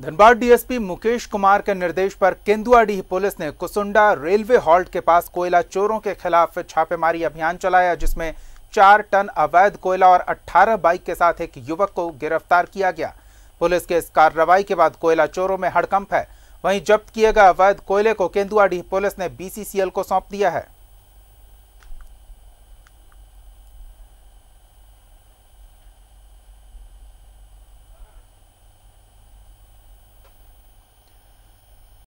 Dhanbad DSP Mukesh Kumar के निर्देश पर केंदुआडीह पुलिस ने कुसुंडा रेलवे हॉल्ट के पास कोयला चोरों के खिलाफ छापेमारी अभियान चलाया जिसमें चार टन अवैध कोयला और 18 बाइक के साथ एक युवक को गिरफ्तार किया गया पुलिस के इस कार्रवाई के बाद कोयला चोरों में हड़कंप है वहीं जब्त किए गए अवैध कोयले को केंदुआडीह पुलिस ने बीसीसीएल को सौंप दिया है